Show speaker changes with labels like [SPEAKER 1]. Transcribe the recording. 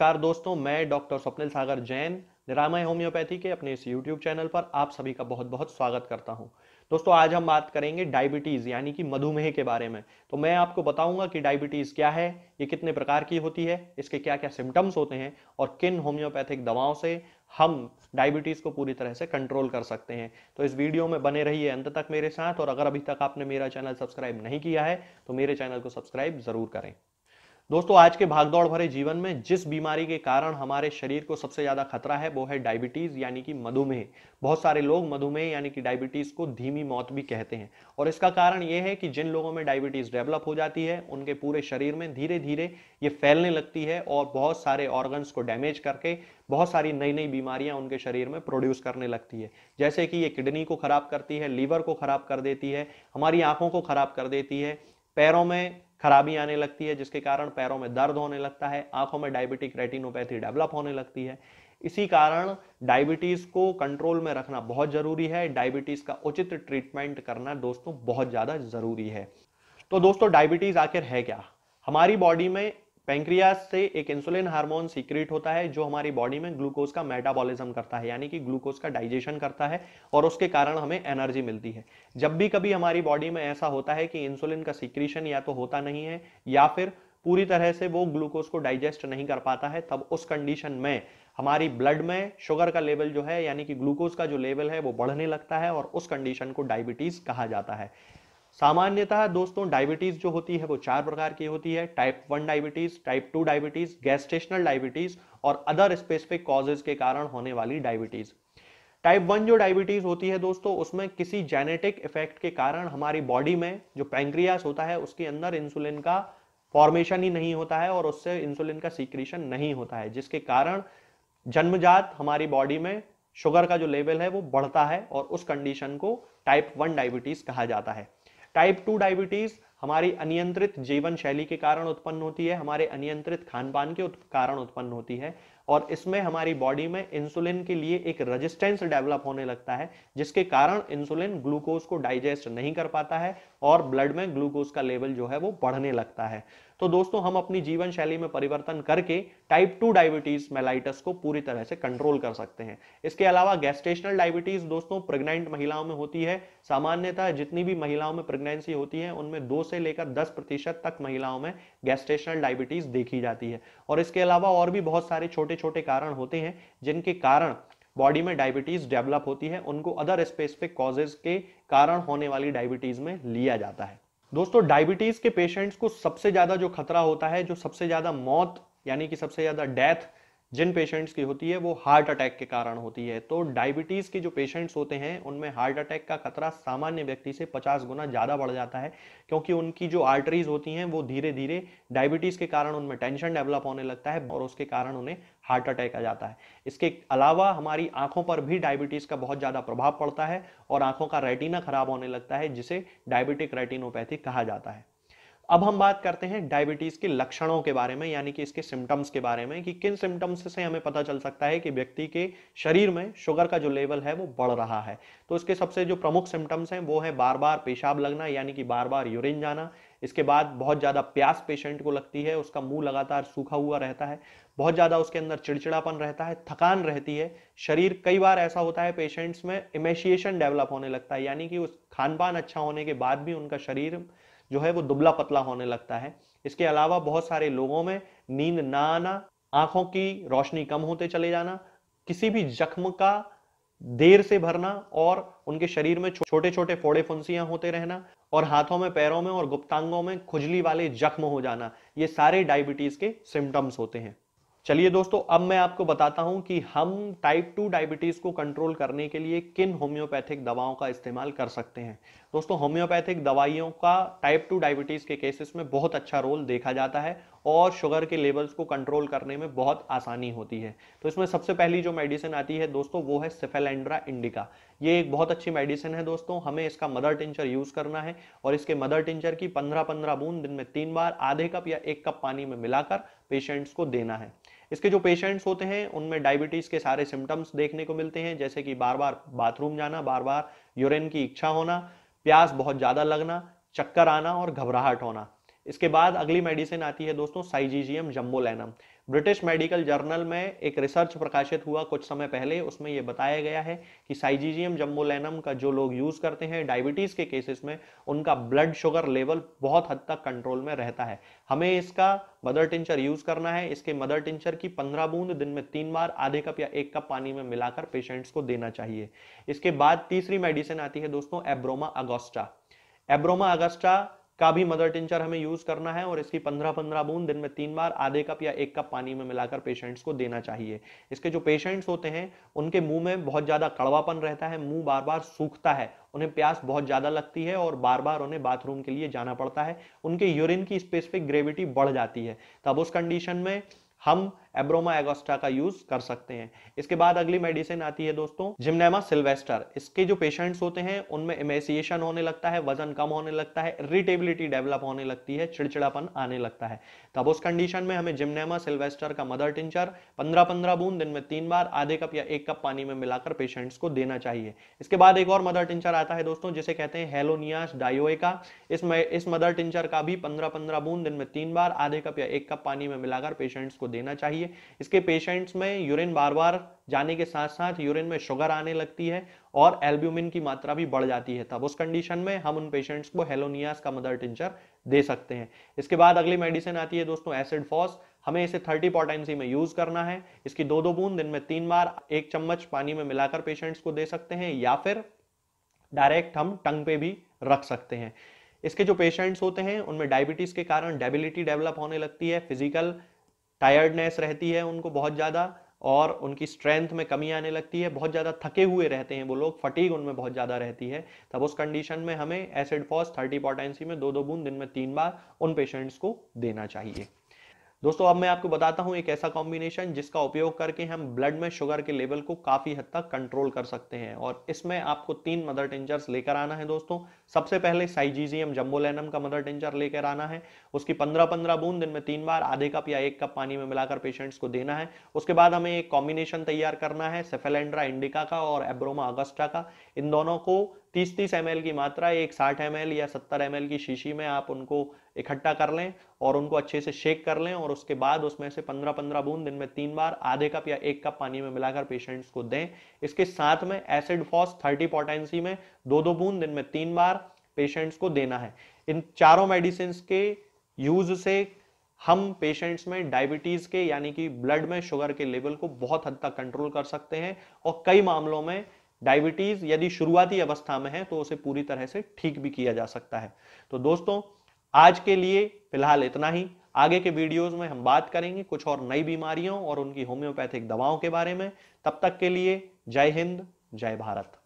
[SPEAKER 1] नमस्कार दोस्तों मैं डॉक्टर स्वप्निल सागर जैन निरामय होम्योपैथी के अपने इस यूट्यूब चैनल पर आप सभी का बहुत बहुत स्वागत करता हूं दोस्तों आज हम बात करेंगे डायबिटीज़ यानी कि मधुमेह के बारे में तो मैं आपको बताऊंगा कि डायबिटीज़ क्या है ये कितने प्रकार की होती है इसके क्या क्या सिम्टम्स होते हैं और किन होम्योपैथिक दवाओं से हम डायबिटीज़ को पूरी तरह से कंट्रोल कर सकते हैं तो इस वीडियो में बने रहिए अंत तक मेरे साथ और अगर अभी तक आपने मेरा चैनल सब्सक्राइब नहीं किया है तो मेरे चैनल को सब्सक्राइब ज़रूर करें दोस्तों आज के भागदौड़ भरे जीवन में जिस बीमारी के कारण हमारे शरीर को सबसे ज़्यादा खतरा है वो है डायबिटीज़ यानी कि मधुमेह बहुत सारे लोग मधुमेह यानी कि डायबिटीज़ को धीमी मौत भी कहते हैं और इसका कारण ये है कि जिन लोगों में डायबिटीज़ डेवलप हो जाती है उनके पूरे शरीर में धीरे धीरे ये फैलने लगती है और बहुत सारे ऑर्गन्स को डैमेज करके बहुत सारी नई नई बीमारियां उनके शरीर में प्रोड्यूस करने लगती है जैसे कि ये किडनी को ख़राब करती है लीवर को ख़राब कर देती है हमारी आँखों को ख़राब कर देती है पैरों में खराबी आने लगती है जिसके कारण पैरों में दर्द होने लगता है आंखों में डायबिटिक रेटिनोपैथी डेवलप होने लगती है इसी कारण डायबिटीज़ को कंट्रोल में रखना बहुत ज़रूरी है डायबिटीज़ का उचित ट्रीटमेंट करना दोस्तों बहुत ज़्यादा ज़रूरी है तो दोस्तों डायबिटीज़ आखिर है क्या हमारी बॉडी में पेंक्रियास से एक इंसुलिन हार्मोन सीक्रेट होता है जो हमारी बॉडी में ग्लूकोज का मेटाबॉलिज्म करता है यानी कि ग्लूकोज का डाइजेशन करता है और उसके कारण हमें एनर्जी मिलती है जब भी कभी हमारी बॉडी में ऐसा होता है कि इंसुलिन का सीक्रेशन या तो होता नहीं है या फिर पूरी तरह से वो ग्लूकोज को डाइजेस्ट नहीं कर पाता है तब उस कंडीशन में हमारी ब्लड में शुगर का लेवल जो है यानी कि ग्लूकोज का जो लेवल है वो बढ़ने लगता है और उस कंडीशन को डायबिटीज कहा जाता है सामान्यतः दोस्तों डायबिटीज जो होती है वो चार प्रकार की होती है type one diabetes type two diabetes gestational diabetes और अदर स्पेसिफिक कॉजेज के कारण होने वाली डायबिटीज टाइप वन जो डायबिटीज होती है दोस्तों उसमें किसी जेनेटिक इफेक्ट के कारण हमारी बॉडी में जो पैंक्रियास होता है उसके अंदर इंसुलिन का फॉर्मेशन ही नहीं होता है और उससे इंसुलिन का सीक्रेशन नहीं होता है जिसके कारण जन्मजात हमारी बॉडी में शुगर का जो लेवल है वो बढ़ता है और उस कंडीशन को टाइप वन डायबिटीज कहा जाता है टाइप टू डायबिटीज हमारी अनियंत्रित जीवन शैली के कारण उत्पन्न होती है हमारे अनियंत्रित खान पान के कारण उत्पन्न होती है और इसमें हमारी बॉडी में इंसुलिन के लिए एक रेजिस्टेंस डेवलप होने लगता है जिसके कारण इंसुलिन ग्लूकोज को डाइजेस्ट नहीं कर पाता है और ब्लड में ग्लूकोज का लेवल जो है वो बढ़ने लगता है तो दोस्तों हम अपनी जीवन शैली में परिवर्तन करके टाइप टू डायबिटीज मेलाइटस को पूरी तरह से कंट्रोल कर सकते हैं इसके अलावा गैस्टेशनल डायबिटीज दोस्तों प्रेग्नेंट महिलाओं में होती है सामान्यतः जितनी भी महिलाओं में प्रेगनेंसी होती है उनमें दो से लेकर दस प्रतिशत तक महिलाओं में गैस्टेशनल डायबिटीज देखी जाती है और इसके अलावा और भी बहुत सारे छोटे छोटे कारण होते हैं जिनके कारण बॉडी में डायबिटीज डेवलप होती है उनको अदर स्पेसिफिक कॉजेज के कारण होने वाली डायबिटीज में लिया जाता है दोस्तों डायबिटीज के पेशेंट्स को सबसे ज्यादा जो खतरा होता है जो सबसे ज्यादा मौत यानी कि सबसे ज्यादा डेथ जिन पेशेंट्स की होती है वो हार्ट अटैक के कारण होती है तो डायबिटीज़ के जो पेशेंट्स होते हैं उनमें हार्ट अटैक का खतरा सामान्य व्यक्ति से 50 गुना ज़्यादा बढ़ जाता है क्योंकि उनकी जो आर्टरीज होती हैं वो धीरे धीरे डायबिटीज़ के कारण उनमें टेंशन डेवलप होने लगता है और उसके कारण उन्हें हार्ट अटैक आ जाता है इसके अलावा हमारी आंखों पर भी डायबिटीज़ का बहुत ज़्यादा प्रभाव पड़ता है और आंखों का रेटिना खराब होने लगता है जिसे डायबिटिक रेटिनोपैथी कहा जाता है अब हम बात करते हैं डायबिटीज के लक्षणों के बारे में यानी कि इसके सिम्टम्स के बारे में कि किन सिम्टम्स से हमें पता चल सकता है कि व्यक्ति के शरीर में शुगर का जो लेवल है वो बढ़ रहा है तो इसके सबसे जो प्रमुख सिम्टम्स हैं वो है बार बार पेशाब लगना यानी कि बार बार यूरिन जाना इसके बाद बहुत ज़्यादा प्यास पेशेंट को लगती है उसका मुंह लगातार सूखा हुआ रहता है बहुत ज़्यादा उसके अंदर चिड़चिड़ापन रहता है थकान रहती है शरीर कई बार ऐसा होता है पेशेंट्स में इमेशिएशन डेवलप होने लगता है यानी कि उस खान पान अच्छा होने के बाद भी उनका शरीर जो है वो दुबला पतला होने लगता है इसके अलावा बहुत सारे लोगों में नींद ना आना आंखों की रोशनी कम होते चले जाना किसी भी जख्म का देर से भरना और उनके शरीर में छोटे छोटे फोड़े फुंसियां होते रहना और हाथों में पैरों में और गुप्तांगों में खुजली वाले जख्म हो जाना ये सारे डायबिटीज के सिम्टम्स होते हैं चलिए दोस्तों अब मैं आपको बताता हूं कि हम टाइप टू डायबिटीज को कंट्रोल करने के लिए किन होम्योपैथिक दवाओं का इस्तेमाल कर सकते हैं दोस्तों होम्योपैथिक दवाइयों का टाइप टू डायबिटीज के केसेस में बहुत अच्छा रोल देखा जाता है और शुगर के लेवल्स को कंट्रोल करने में बहुत आसानी होती है तो इसमें सबसे पहली जो मेडिसिन आती है दोस्तों वो है सिफेलेंड्रा इंडिका ये एक बहुत अच्छी मेडिसिन है दोस्तों हमें इसका मदर टिंचर यूज़ करना है और इसके मदर टिंचर की पंद्रह पंद्रह बूंद दिन में तीन बार आधे कप या एक कप पानी में मिलाकर पेशेंट्स को देना है इसके जो पेशेंट्स होते हैं उनमें डायबिटीज़ के सारे सिम्टम्स देखने को मिलते हैं जैसे कि बार बार बाथरूम जाना बार बार यूरिन की इच्छा होना प्यास बहुत ज़्यादा लगना चक्कर आना और घबराहट होना इसके बाद अगली मेडिसिन आती है दोस्तों syzygium jambolanum British medical journal में एक रिसर्च प्रकाशित हुआ कुछ समय पहले उसमें यह बताया गया है कि साइजीजियम जम्बोलैनम का जो लोग यूज़ करते हैं डायबिटीज़ के केसेस में उनका ब्लड शुगर लेवल बहुत हद तक कंट्रोल में रहता है हमें इसका मदर टिंचर यूज़ करना है इसके मदर टिंचर की पंद्रह बूंद दिन में तीन बार आधे कप या एक कप पानी में मिलाकर पेशेंट्स को देना चाहिए इसके बाद तीसरी मेडिसिन आती है दोस्तों एब्रोमा अगोस्टा एब्रोमा अगस्टा का भी मदर टिंचर हमें यूज करना है और इसकी पंद्रह पंद्रह बूंद दिन में तीन बार आधे कप या एक कप पानी में मिलाकर पेशेंट्स को देना चाहिए इसके जो पेशेंट्स होते हैं उनके मुंह में बहुत ज्यादा कड़वापन रहता है मुंह बार बार सूखता है उन्हें प्यास बहुत ज्यादा लगती है और बार बार उन्हें बाथरूम के लिए जाना पड़ता है उनके यूरिन की स्पेसिफिक ग्रेविटी बढ़ जाती है तब उस कंडीशन में हम एब्रोमा एगोस्टा का यूज कर सकते हैं इसके बाद अगली मेडिसिन आती है दोस्तों जिमनेमा सिल्वेस्टर इसके जो पेशेंट्स होते हैं उनमें इमेसिएशन होने लगता है वजन कम होने लगता है इरिटेबिलिटी डेवलप होने लगती है चिड़चिड़ापन आने लगता है तब तो उस कंडीशन में हमें जिमनेमा सिल्वेस्टर का मदर टिंचर पंद्रह पंद्रह बूंद दिन में तीन बार आधे कप या एक कप पानी में मिलाकर पेशेंट्स को देना चाहिए इसके बाद एक और मदर टिंचर आता है दोस्तों जिसे कहते हैं हेलोनियास डायोएका इस इस मदर टिंचर का भी पंद्रह पंद्रह बूंद दिन में तीन बार आधे कप या एक कप पानी में मिलाकर पेशेंट्स को देना चाहिए चाहिए इसके पेशेंट्स में यूरिन बार बार जाने के साथ साथ यूरिन में शुगर आने लगती है और एल्ब्यूमिन की मात्रा भी बढ़ जाती है तब उस कंडीशन में हम उन पेशेंट्स को हेलोनियास का मदर टिंचर दे सकते हैं इसके बाद अगली मेडिसिन आती है दोस्तों एसिड फॉस हमें इसे थर्टी पोटेंसी में यूज करना है इसकी दो दो बूंद दिन में तीन बार एक चम्मच पानी में मिलाकर पेशेंट्स को दे सकते हैं या फिर डायरेक्ट हम टंग पे भी रख सकते हैं इसके जो पेशेंट्स होते हैं उनमें डायबिटीज के कारण डेबिलिटी डेवलप होने लगती है फिजिकल टायर्डनेस रहती है उनको बहुत ज़्यादा और उनकी स्ट्रेंथ में कमी आने लगती है बहुत ज़्यादा थके हुए रहते हैं वो लोग फटीक उनमें बहुत ज़्यादा रहती है तब उस कंडीशन में हमें एसिड फॉस थर्टी पोटेंसी में दो दो बूंद दिन में तीन बार उन पेशेंट्स को देना चाहिए दोस्तों अब मैं आपको बताता हूं एक ऐसा कॉम्बिनेशन जिसका उपयोग करके हम ब्लड में शुगर के लेवल को काफ़ी हद तक कंट्रोल कर सकते हैं और इसमें आपको तीन मदर टिंचर्स लेकर आना है दोस्तों सबसे पहले साइजीजियम जम्बोलेनम का मदर टिंचर लेकर आना है उसकी पंद्रह पंद्रह बूंद दिन में तीन बार आधे कप या एक कप पानी में मिलाकर पेशेंट्स को देना है उसके बाद हमें एक कॉम्बिनेशन तैयार करना है सेफेलेंड्रा इंडिका का और एब्रोमा अगस्टा का इन दोनों को 30-30 एम की मात्रा एक 60 एम या 70 एम की शीशी में आप उनको इकट्ठा कर लें और उनको अच्छे से शेक कर लें और उसके बाद उसमें से 15-15 बूंद दिन में तीन बार आधे कप या एक कप पानी में मिलाकर पेशेंट्स को दें इसके साथ में एसिड फॉस थर्टी पोटेंसी में दो दो बूंद दिन में तीन बार पेशेंट्स को देना है इन चारों मेडिसिन के यूज से हम पेशेंट्स में डायबिटीज़ के यानी कि ब्लड में शुगर के लेवल को बहुत हद तक कंट्रोल कर सकते हैं और कई मामलों में डायबिटीज़ यदि शुरुआती अवस्था में है तो उसे पूरी तरह से ठीक भी किया जा सकता है तो दोस्तों आज के लिए फिलहाल इतना ही आगे के वीडियोस में हम बात करेंगे कुछ और नई बीमारियों और उनकी होम्योपैथिक दवाओं के बारे में तब तक के लिए जय हिंद जय भारत